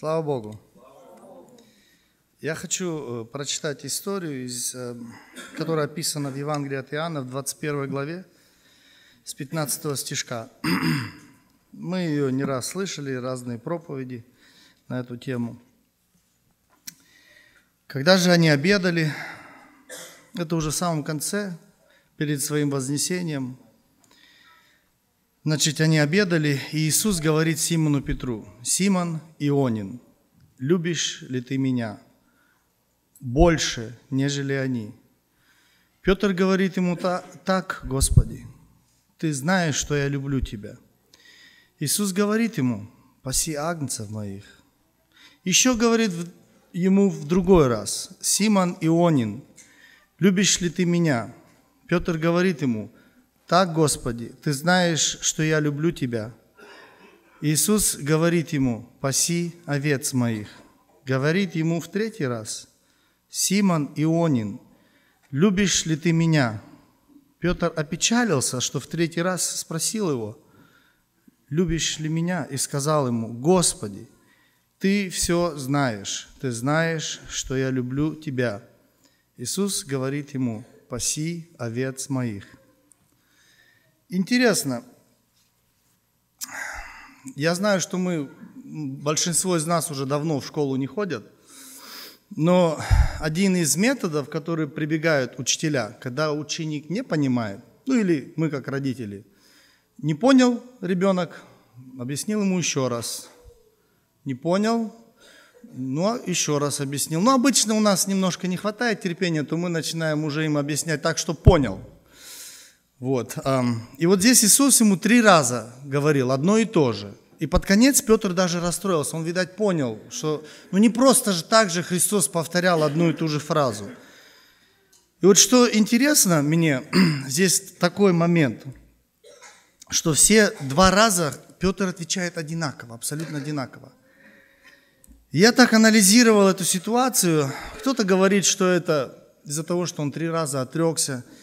Слава Богу. Я хочу э, прочитать историю, из, э, которая описана в Евангелии от Иоанна в 21 главе с 15 стишка. Мы ее не раз слышали, разные проповеди на эту тему. Когда же они обедали, это уже в самом конце, перед своим вознесением, Значит, они обедали, и Иисус говорит Симону Петру, «Симон Ионин, любишь ли ты меня больше, нежели они?» Петр говорит ему, «Так, Господи, ты знаешь, что я люблю тебя». Иисус говорит ему, «Паси агнцев моих». Еще говорит ему в другой раз, «Симон Ионин, любишь ли ты меня?» Петр говорит ему, так, Господи, Ты знаешь, что я люблю Тебя. Иисус говорит ему, паси овец моих. Говорит ему в третий раз, Симон Ионин, любишь ли ты меня? Петр опечалился, что в третий раз спросил его, любишь ли меня? И сказал ему, Господи, ты все знаешь, ты знаешь, что я люблю тебя. Иисус говорит ему, паси овец моих. Интересно, я знаю, что мы, большинство из нас уже давно в школу не ходят, но один из методов, который прибегают учителя, когда ученик не понимает, ну или мы как родители, не понял ребенок, объяснил ему еще раз. Не понял, ну а еще раз объяснил. Но ну, обычно у нас немножко не хватает терпения, то мы начинаем уже им объяснять так, что понял. Вот. И вот здесь Иисус ему три раза говорил одно и то же. И под конец Петр даже расстроился. Он, видать, понял, что ну не просто же так же Христос повторял одну и ту же фразу. И вот что интересно мне, здесь такой момент, что все два раза Петр отвечает одинаково, абсолютно одинаково. Я так анализировал эту ситуацию. Кто-то говорит, что это из-за того, что он три раза отрекся –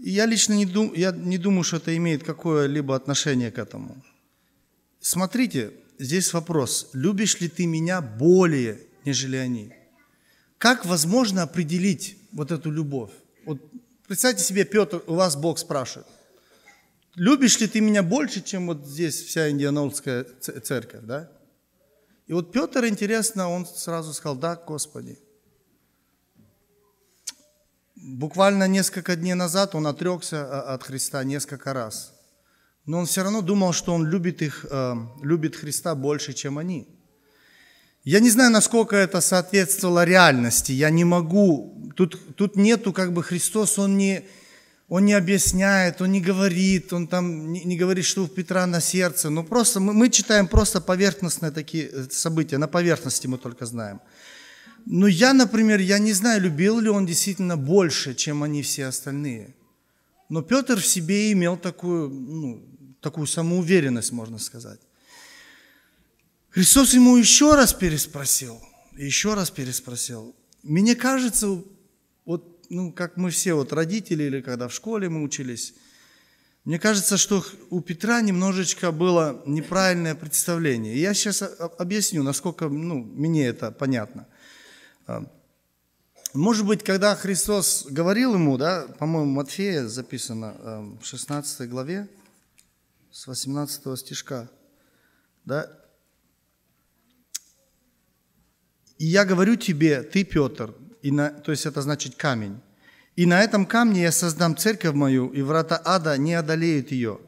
я лично не, дум, я не думаю, что это имеет какое-либо отношение к этому. Смотрите, здесь вопрос, любишь ли ты меня более, нежели они? Как возможно определить вот эту любовь? Вот представьте себе, Петр, у вас Бог спрашивает, любишь ли ты меня больше, чем вот здесь вся индианаутская церковь, да? И вот Петр, интересно, он сразу сказал, да, Господи. Буквально несколько дней назад он отрекся э, от Христа несколько раз. Но он все равно думал, что он любит, их, э, любит Христа больше, чем они. Я не знаю, насколько это соответствовало реальности. Я не могу. Тут, тут нету как бы Христос, он не, он не объясняет, он не говорит, он там не, не говорит, что у Петра на сердце. Но просто мы, мы читаем просто поверхностные такие э, события, на поверхности мы только знаем – но ну, я, например, я не знаю, любил ли он действительно больше, чем они все остальные. Но Петр в себе имел такую, ну, такую самоуверенность, можно сказать. Христос ему еще раз переспросил, еще раз переспросил. Мне кажется, вот, ну, как мы все, вот родители или когда в школе мы учились, мне кажется, что у Петра немножечко было неправильное представление. я сейчас объясню, насколько ну, мне это понятно – Эм, может быть, когда Христос говорил ему, да, по-моему, Матфея записано эм, в 16 главе, с 18 стишка, да, «И я говорю тебе, ты, Петр, и на, то есть это значит камень, и на этом камне я создам церковь мою, и врата ада не одолеют ее.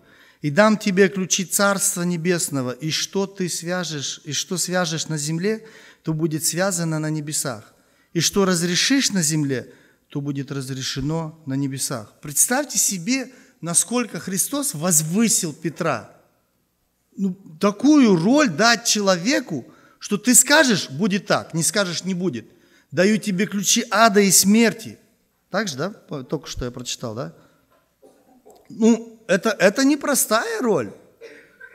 И дам тебе ключи Царства Небесного, и что ты свяжешь, и что свяжешь на земле, то будет связано на небесах. И что разрешишь на земле, то будет разрешено на небесах. Представьте себе, насколько Христос возвысил Петра. Ну, такую роль дать человеку, что ты скажешь, будет так, не скажешь, не будет. Даю тебе ключи ада и смерти. Так же, да? Только что я прочитал, да? Ну, это, это непростая роль.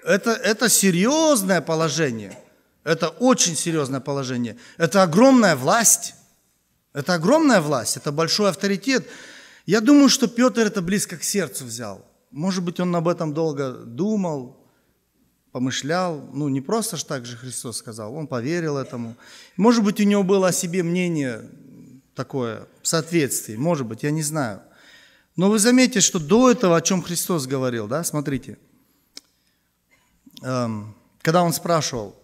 Это, это серьезное положение – это очень серьезное положение. Это огромная власть. Это огромная власть, это большой авторитет. Я думаю, что Петр это близко к сердцу взял. Может быть, он об этом долго думал, помышлял. Ну, не просто же так же Христос сказал, он поверил этому. Может быть, у него было о себе мнение такое, в соответствии, может быть, я не знаю. Но вы заметите, что до этого, о чем Христос говорил, да, смотрите, эм, когда он спрашивал,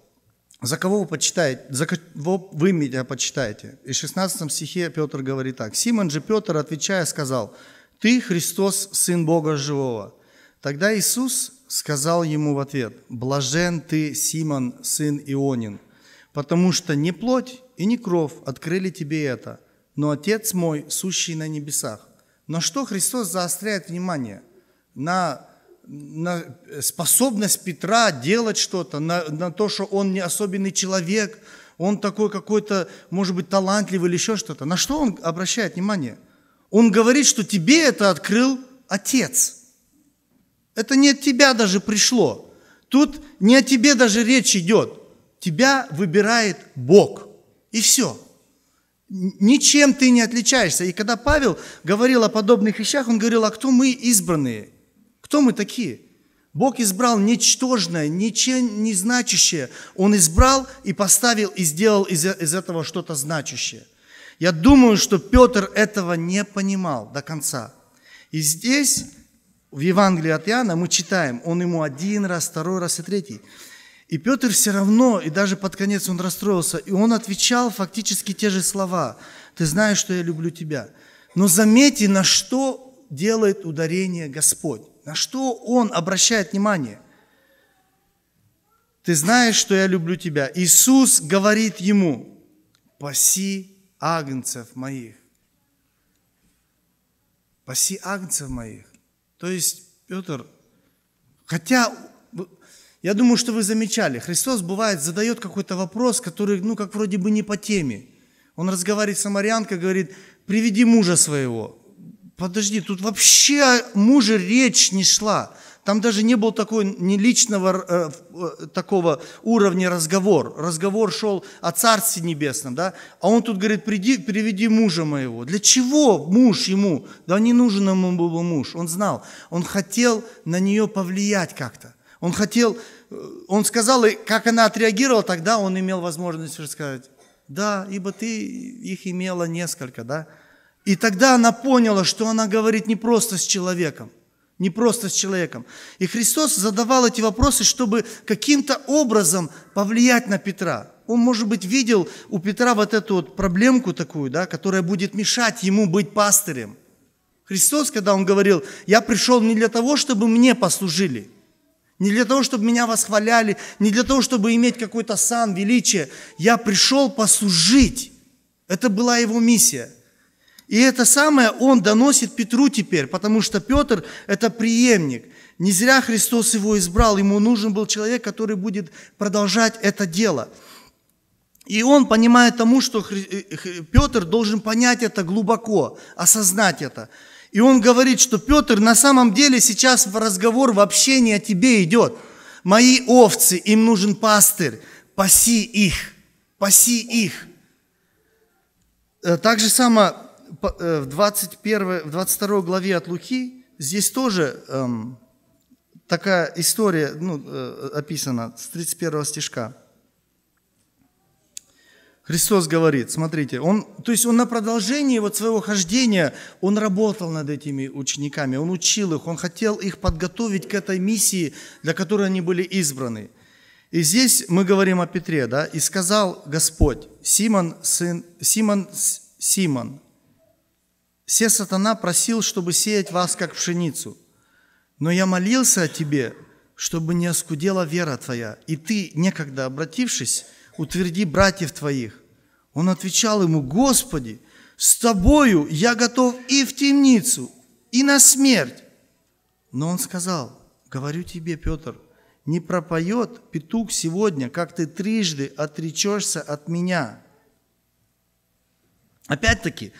за кого вы почитаете, за кого вы меня почитаете? И в 16 стихе Петр говорит так. Симон же Петр, отвечая, сказал, «Ты Христос, Сын Бога Живого». Тогда Иисус сказал ему в ответ, «Блажен ты, Симон, сын Ионин, потому что не плоть и не кровь открыли тебе это, но Отец мой, сущий на небесах». Но что Христос заостряет внимание? На на способность Петра делать что-то, на, на то, что он не особенный человек, он такой какой-то, может быть, талантливый или еще что-то. На что он обращает внимание? Он говорит, что тебе это открыл Отец. Это не от тебя даже пришло. Тут не о тебе даже речь идет. Тебя выбирает Бог. И все. Ничем ты не отличаешься. И когда Павел говорил о подобных вещах, он говорил, а кто мы избранные – кто мы такие? Бог избрал ничтожное, ничем не значащее. Он избрал и поставил и сделал из, из этого что-то значащее. Я думаю, что Петр этого не понимал до конца. И здесь, в Евангелии от Иоанна, мы читаем, он ему один раз, второй раз и третий. И Петр все равно, и даже под конец он расстроился, и он отвечал фактически те же слова. «Ты знаешь, что я люблю тебя». Но заметьте, на что делает ударение Господь. На что он обращает внимание? Ты знаешь, что я люблю тебя. Иисус говорит ему, паси агнцев моих. Паси агнцев моих. То есть, Петр, хотя, я думаю, что вы замечали, Христос бывает задает какой-то вопрос, который, ну, как вроде бы не по теме. Он разговаривает с самарянкой, говорит, приведи мужа своего. Подожди, тут вообще о муже речь не шла. Там даже не было такой не личного э, э, такого уровня разговор. Разговор шел о Царстве Небесном, да? А он тут говорит, приди, приведи мужа моего. Для чего муж ему? Да не нужен ему был муж. Он знал, он хотел на нее повлиять как-то. Он хотел, э, он сказал, и как она отреагировала, тогда он имел возможность сказать, да, ибо ты их имела несколько, да? И тогда она поняла, что она говорит не просто с человеком, не просто с человеком. И Христос задавал эти вопросы, чтобы каким-то образом повлиять на Петра. Он, может быть, видел у Петра вот эту вот проблемку такую, да, которая будет мешать ему быть пастырем. Христос, когда он говорил, я пришел не для того, чтобы мне послужили, не для того, чтобы меня восхваляли, не для того, чтобы иметь какой-то сан, величие. Я пришел послужить. Это была его миссия – и это самое он доносит Петру теперь, потому что Петр – это преемник. Не зря Христос его избрал, ему нужен был человек, который будет продолжать это дело. И он понимает тому, что э, Петр должен понять это глубоко, осознать это. И он говорит, что Петр на самом деле сейчас в разговор вообще не о тебе идет. Мои овцы, им нужен пастырь, паси их, паси их. Э, так же самое Э, в, 21, в 22 главе от Луки здесь тоже эм, такая история ну, э, описана с 31 стишка. Христос говорит, смотрите, он, то есть он на продолжении вот своего хождения, он работал над этими учениками, он учил их, он хотел их подготовить к этой миссии, для которой они были избраны. И здесь мы говорим о Петре, да, и сказал Господь, Симон, сын, Симон, Симон, все сатана просил, чтобы сеять вас, как пшеницу. Но я молился о тебе, чтобы не оскудела вера твоя. И ты, некогда обратившись, утверди братьев твоих. Он отвечал ему, Господи, с тобою я готов и в темницу, и на смерть. Но он сказал, говорю тебе, Петр, не пропоет петух сегодня, как ты трижды отречешься от меня. Опять-таки,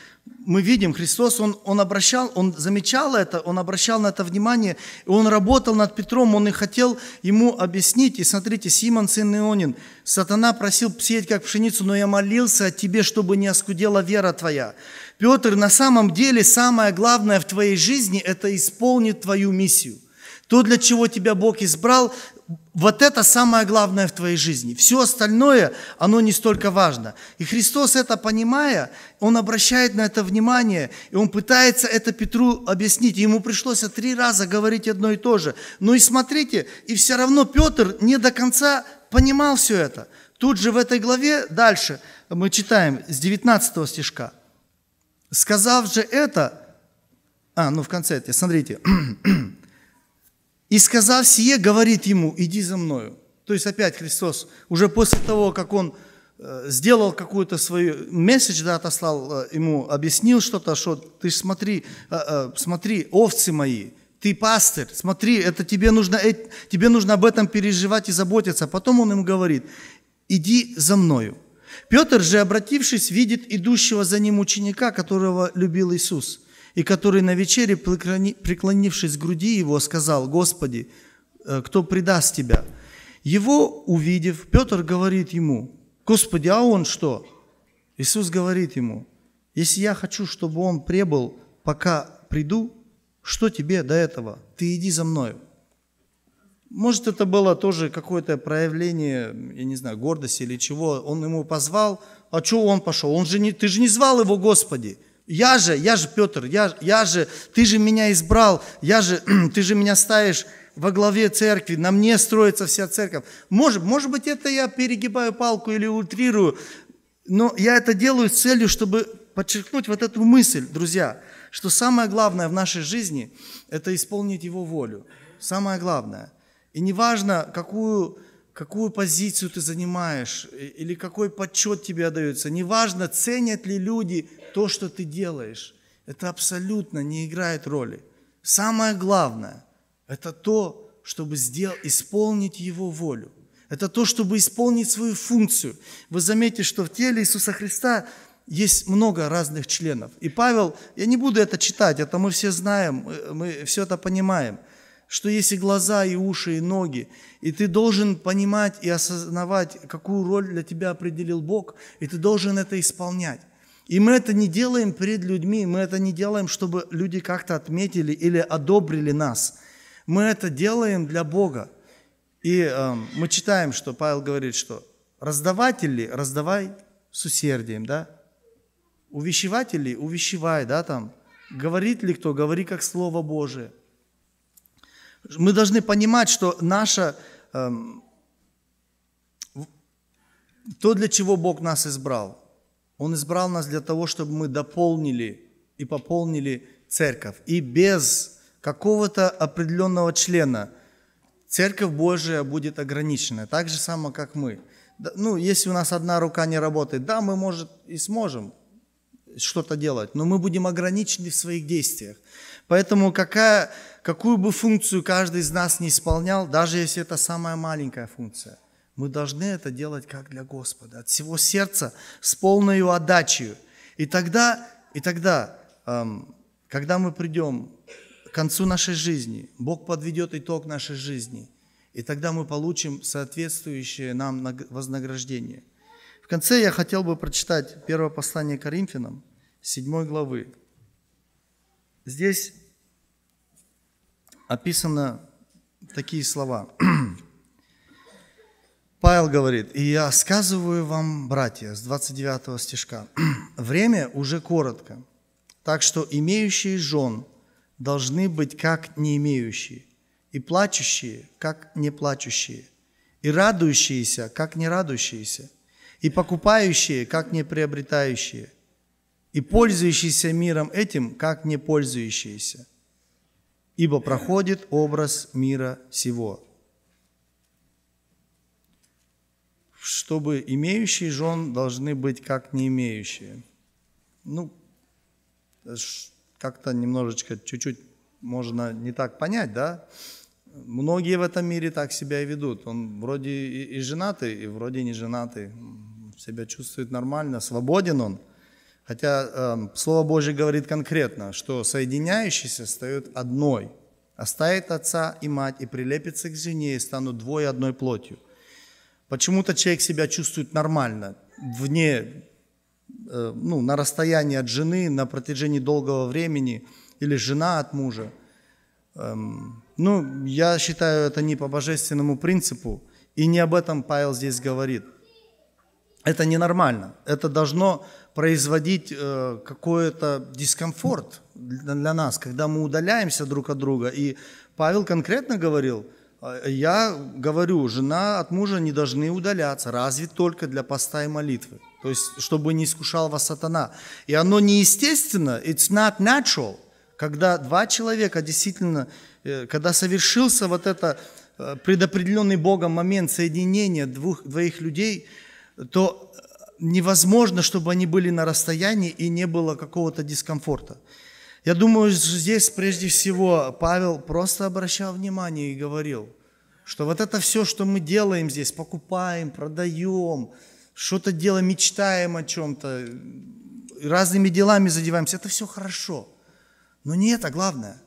мы видим, Христос, он, он обращал, Он замечал это, Он обращал на это внимание, Он работал над Петром, Он и хотел ему объяснить. И смотрите, Симон, сын Ионин, сатана просил сеять как пшеницу, но я молился о тебе, чтобы не оскудела вера твоя. Петр, на самом деле самое главное в твоей жизни – это исполнить твою миссию. То, для чего тебя Бог избрал, вот это самое главное в твоей жизни. Все остальное, оно не столько важно. И Христос это понимая, Он обращает на это внимание, и Он пытается это Петру объяснить. И ему пришлось три раза говорить одно и то же. Но и смотрите, и все равно Петр не до конца понимал все это. Тут же в этой главе дальше мы читаем с 19 стишка. «Сказав же это...» А, ну в конце, смотрите. И сказав сие, говорит ему, иди за мною. То есть опять Христос, уже после того, как он э, сделал какую-то свою месседж, да, отослал э, ему, объяснил что-то, что ты смотри, э, смотри, овцы мои, ты пастор, смотри, это тебе нужно, тебе нужно об этом переживать и заботиться. Потом он им говорит, иди за мною. Петр же, обратившись, видит идущего за ним ученика, которого любил Иисус, и который на вечере, преклонившись к груди его, сказал, «Господи, э, кто предаст тебя?» Его, увидев, Петр говорит ему, «Господи, а он что?» Иисус говорит ему, «Если я хочу, чтобы он пребыл, пока приду, что тебе до этого? Ты иди за мною». Может, это было тоже какое-то проявление, я не знаю, гордости или чего. Он ему позвал, а чего он пошел? Он же не, ты же не звал его, Господи. Я же, я же Петр, я, я же, ты же меня избрал, я же, ты же меня ставишь во главе церкви, на мне строится вся церковь. Может, может быть, это я перегибаю палку или утрирую, но я это делаю с целью, чтобы подчеркнуть вот эту мысль, друзья, что самое главное в нашей жизни – это исполнить Его волю. Самое главное. И неважно, какую какую позицию ты занимаешь э, или какой подсчет тебе отдается. Неважно, ценят ли люди то, что ты делаешь. Это абсолютно не играет роли. Самое главное – это то, чтобы сдел... исполнить Его волю. Это то, чтобы исполнить свою функцию. Вы заметите, что в теле Иисуса Христа есть много разных членов. И Павел, я не буду это читать, это мы все знаем, э, мы все это понимаем – что есть и глаза, и уши, и ноги. И ты должен понимать и осознавать, какую роль для тебя определил Бог, и ты должен это исполнять. И мы это не делаем перед людьми, мы это не делаем, чтобы люди как-то отметили или одобрили нас. Мы это делаем для Бога. И э, мы читаем, что Павел говорит, что раздаватели раздавай с усердием, да? увещеватели ли, увещевай, да, там. Говорит ли кто, говори как Слово Божие – мы должны понимать, что наша, эм, то, для чего Бог нас избрал, Он избрал нас для того, чтобы мы дополнили и пополнили церковь. И без какого-то определенного члена церковь Божия будет ограничена, так же само, как мы. Ну, если у нас одна рука не работает, да, мы, может, и сможем что-то делать, но мы будем ограничены в своих действиях. Поэтому какая какую бы функцию каждый из нас не исполнял, даже если это самая маленькая функция, мы должны это делать как для Господа, от всего сердца, с полной отдачей. И тогда, и тогда эм, когда мы придем к концу нашей жизни, Бог подведет итог нашей жизни, и тогда мы получим соответствующее нам вознаграждение. В конце я хотел бы прочитать первое послание Коринфянам, 7 главы. Здесь описаны такие слова. Павел говорит, «И я сказываю вам, братья», с 29 стишка, «время уже коротко, так что имеющие жен должны быть как не имеющие, и плачущие, как не плачущие, и радующиеся, как не радующиеся, и покупающие, как не приобретающие, и пользующиеся миром этим, как не пользующиеся, ибо проходит образ мира сего. Чтобы имеющие жен должны быть как не имеющие. Ну, как-то немножечко, чуть-чуть можно не так понять, да? Многие в этом мире так себя и ведут. Он вроде и женатый, и вроде не женатый. Себя чувствует нормально, свободен он – Хотя э, Слово Божье говорит конкретно, что соединяющиеся стают одной. Оставит отца и мать и прилепится к жене и станут двое одной плотью. Почему-то человек себя чувствует нормально, вне, э, ну, на расстоянии от жены на протяжении долгого времени, или жена от мужа. Эм, ну, я считаю, это не по божественному принципу, и не об этом Павел здесь говорит. Это ненормально. Это должно производить э, какой-то дискомфорт для нас, когда мы удаляемся друг от друга. И Павел конкретно говорил, э, я говорю, жена от мужа не должны удаляться, разве только для поста и молитвы. То есть, чтобы не искушал вас сатана. И оно неестественно, it's not natural, когда два человека действительно, э, когда совершился вот это э, предопределенный Богом момент соединения двух, двоих людей, то невозможно, чтобы они были на расстоянии и не было какого-то дискомфорта. Я думаю, здесь прежде всего Павел просто обращал внимание и говорил, что вот это все, что мы делаем здесь, покупаем, продаем, что-то делаем, мечтаем о чем-то, разными делами задеваемся, это все хорошо. Но не это главное.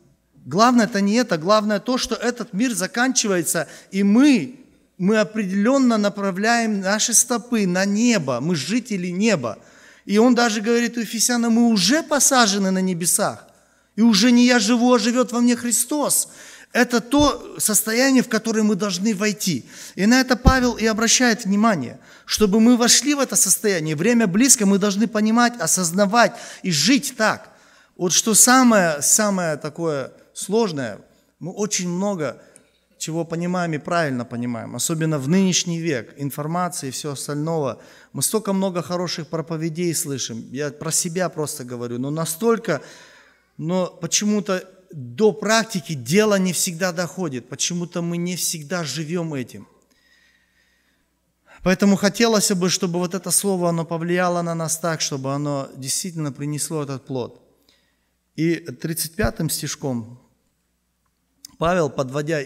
Главное это не это, главное то, что этот мир заканчивается, и мы мы определенно направляем наши стопы на небо, мы жители неба. И он даже говорит у Ефесяна, мы уже посажены на небесах, и уже не я живу, а живет во мне Христос. Это то состояние, в которое мы должны войти. И на это Павел и обращает внимание. Чтобы мы вошли в это состояние, время близко, мы должны понимать, осознавать и жить так. Вот что самое, самое такое сложное, мы очень много чего понимаем и правильно понимаем, особенно в нынешний век, информации и все остального. Мы столько много хороших проповедей слышим, я про себя просто говорю, но настолько, но почему-то до практики дело не всегда доходит, почему-то мы не всегда живем этим. Поэтому хотелось бы, чтобы вот это слово, оно повлияло на нас так, чтобы оно действительно принесло этот плод. И 35 стишком Павел, подводя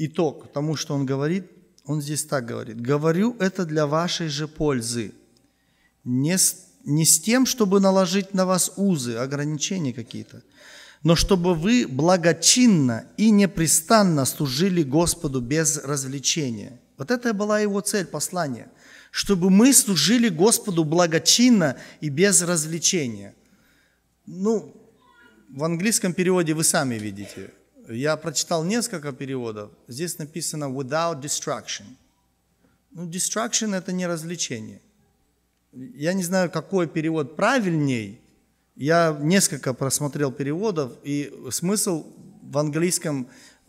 итог тому, что он говорит, он здесь так говорит. «Говорю это для вашей же пользы, не с, не с тем, чтобы наложить на вас узы, ограничения какие-то, но чтобы вы благочинно и непрестанно служили Господу без развлечения». Вот это была его цель послание чтобы мы служили Господу благочинно и без развлечения. Ну, в английском переводе вы сами видите – я прочитал несколько переводов. Здесь написано without destruction. Ну, destruction это не развлечение. Я не знаю, какой перевод правильней. Я несколько просмотрел переводов, и смысл в английском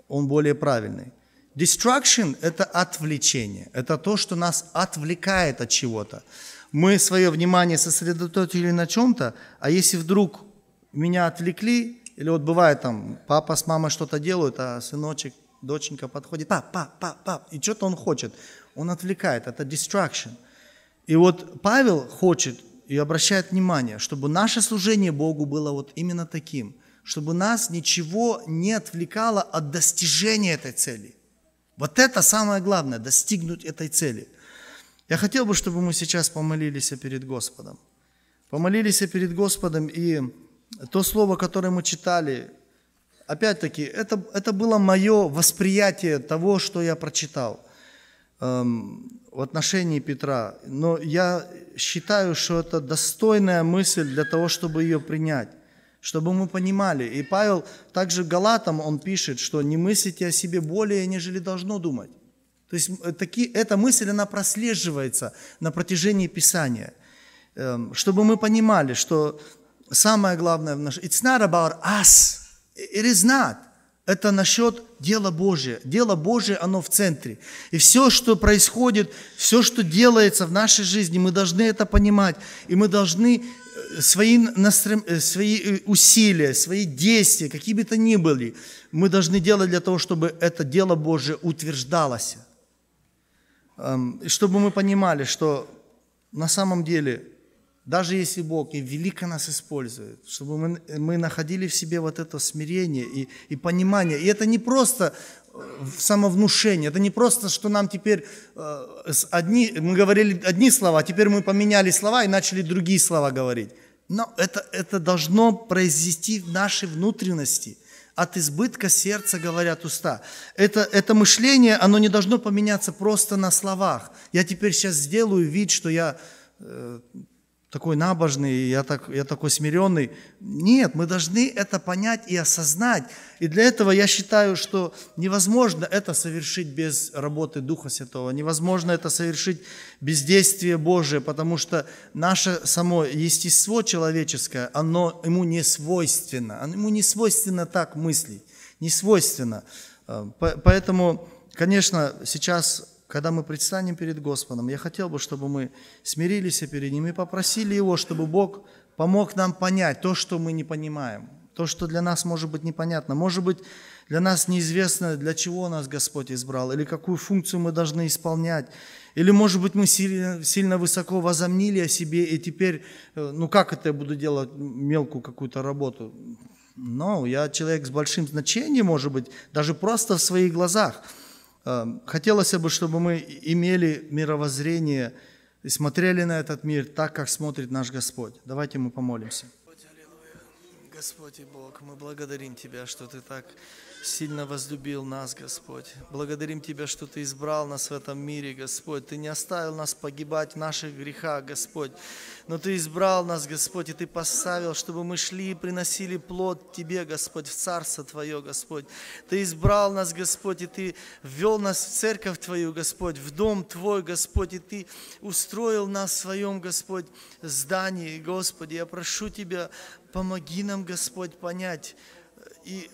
он более правильный. Destruction – это отвлечение, это то, что нас отвлекает от чего-то. Мы свое внимание сосредоточили на чем-то, а если вдруг меня отвлекли, или вот бывает там, папа с мамой что-то делают, а сыночек, доченька подходит, пап, пап, пап, пап, и что-то он хочет. Он отвлекает, это distraction. И вот Павел хочет и обращает внимание, чтобы наше служение Богу было вот именно таким, чтобы нас ничего не отвлекало от достижения этой цели. Вот это самое главное, достигнуть этой цели. Я хотел бы, чтобы мы сейчас помолились перед Господом. Помолились перед Господом и то слово, которое мы читали, опять-таки, это, это было мое восприятие того, что я прочитал эм, в отношении Петра. Но я считаю, что это достойная мысль для того, чтобы ее принять, чтобы мы понимали. И Павел также Галатам, он пишет, что не мыслите о себе более, нежели должно думать. То есть э, таки, эта мысль, она прослеживается на протяжении Писания, эм, чтобы мы понимали, что самое главное в нашем... It's not about us. It is not. Это насчет дела Божия. Дело Божие, оно в центре. И все, что происходит, все, что делается в нашей жизни, мы должны это понимать. И мы должны э, свои, настрем... Э, свои э, усилия, свои действия, какие бы то ни были, мы должны делать для того, чтобы это дело Божие утверждалось. Эм, чтобы мы понимали, что на самом деле даже если Бог и велико нас использует, чтобы мы, мы находили в себе вот это смирение и, и понимание. И это не просто э, самовнушение, это не просто, что нам теперь э, одни, мы говорили одни слова, а теперь мы поменяли слова и начали другие слова говорить. Но это, это должно произвести в нашей внутренности. От избытка сердца говорят уста. Это, это мышление, оно не должно поменяться просто на словах. Я теперь сейчас сделаю вид, что я э, такой набожный, я, так, я такой смиренный. Нет, мы должны это понять и осознать. И для этого я считаю, что невозможно это совершить без работы Духа Святого, невозможно это совершить без действия Божия, потому что наше само естество человеческое, оно ему не свойственно, оно ему не свойственно так мыслить, не свойственно. Э, поэтому, конечно, сейчас когда мы предстанем перед Господом, я хотел бы, чтобы мы смирились перед Ним и попросили Его, чтобы Бог помог нам понять то, что мы не понимаем, то, что для нас может быть непонятно, может быть, для нас неизвестно, для чего нас Господь избрал, или какую функцию мы должны исполнять, или, может быть, мы сильно, сильно высоко возомнили о себе, и теперь, э, ну как это я буду делать мелкую какую-то работу? Но ну, я человек с большим значением, может быть, даже просто в своих глазах – Эм, хотелось бы, чтобы мы имели мировоззрение и смотрели на этот мир так, как смотрит наш Господь. Давайте мы помолимся. Господь и Бог, мы благодарим Тебя, что Ты так сильно возлюбил нас, Господь. Благодарим Тебя, что Ты избрал нас в этом мире, Господь. Ты не оставил нас погибать в наших грехах, Господь. Но Ты избрал нас, Господь, и Ты поставил, чтобы мы шли и приносили плод Тебе, Господь, в Царство Твое, Господь. Ты избрал нас, Господь, и Ты ввел нас в церковь Твою, Господь, в дом Твой, Господь, и Ты устроил нас в Своем, Господь, здании, Господи. Я прошу Тебя, Помоги нам, Господь, понять э, и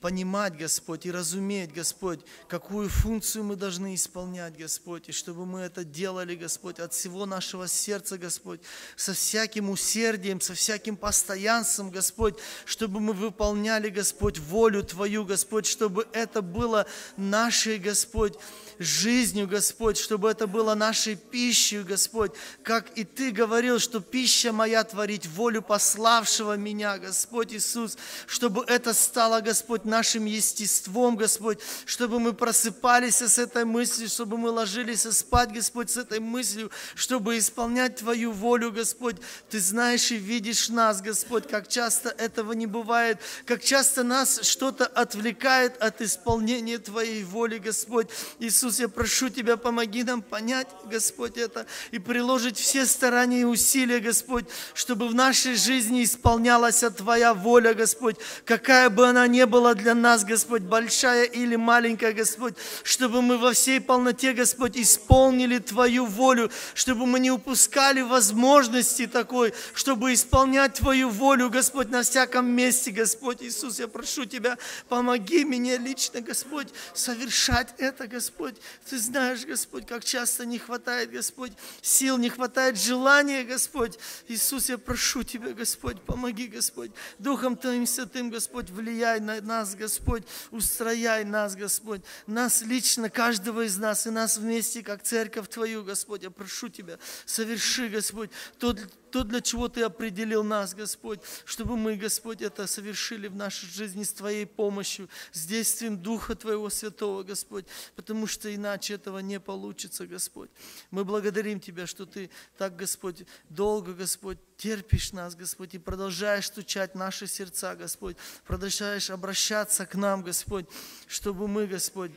понимать, Господь, и разуметь, Господь, какую функцию мы должны исполнять, Господь, и чтобы мы это делали, Господь, от всего нашего сердца, Господь, со всяким усердием, со всяким постоянством, Господь, чтобы мы выполняли, Господь, волю Твою, Господь, чтобы это было нашей, Господь, жизнью, Господь, чтобы это было нашей пищей, Господь, как и Ты говорил, что пища моя творить волю пославшего меня, Господь Иисус, чтобы это стало, Господь, нашим естеством, Господь, чтобы мы просыпались с этой мыслью, чтобы мы ложились спать, Господь, с этой мыслью, чтобы исполнять Твою волю, Господь. Ты знаешь и видишь нас, Господь, как часто этого не бывает, как часто нас что-то отвлекает от исполнения Твоей воли, Господь. Иисус, я прошу Тебя, помоги нам понять, Господь, это и приложить все старания и усилия, Господь, чтобы в нашей жизни исполнялась Твоя воля, Господь, какая бы она ни была для нас, Господь, большая или маленькая, Господь, чтобы мы во всей полноте, Господь, исполнили Твою волю, чтобы мы не упускали возможности такой, чтобы исполнять Твою волю, Господь, на всяком месте, Господь Иисус, я прошу Тебя, помоги мне лично, Господь, совершать это, Господь. Ты знаешь, Господь, как часто не хватает, Господь, сил, не хватает желания, Господь. Иисус, я прошу Тебя, Господь, помоги, Господь, Духом Твоим Святым, Господь, влияй на нас, нас, Господь, устрояй нас, Господь, нас лично, каждого из нас, и нас вместе, как церковь Твою, Господь, я прошу Тебя, соверши, Господь, тот, то, для чего Ты определил нас, Господь, чтобы мы, Господь, это совершили в нашей жизни с Твоей помощью, с действием Духа Твоего Святого, Господь, потому что иначе этого не получится, Господь. Мы благодарим Тебя, что Ты так, Господь, долго, Господь, терпишь нас, Господь, и продолжаешь стучать наши сердца, Господь, продолжаешь обращаться к нам, Господь, чтобы мы, Господь,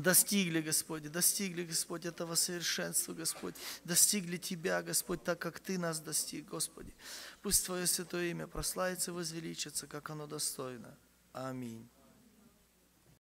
достигли, Господи, достигли, Господь, этого совершенства, Господь, достигли Тебя, Господь, так, как Ты нас достиг, Господи. Пусть Твое святое имя прославится и возвеличится, как оно достойно. Аминь.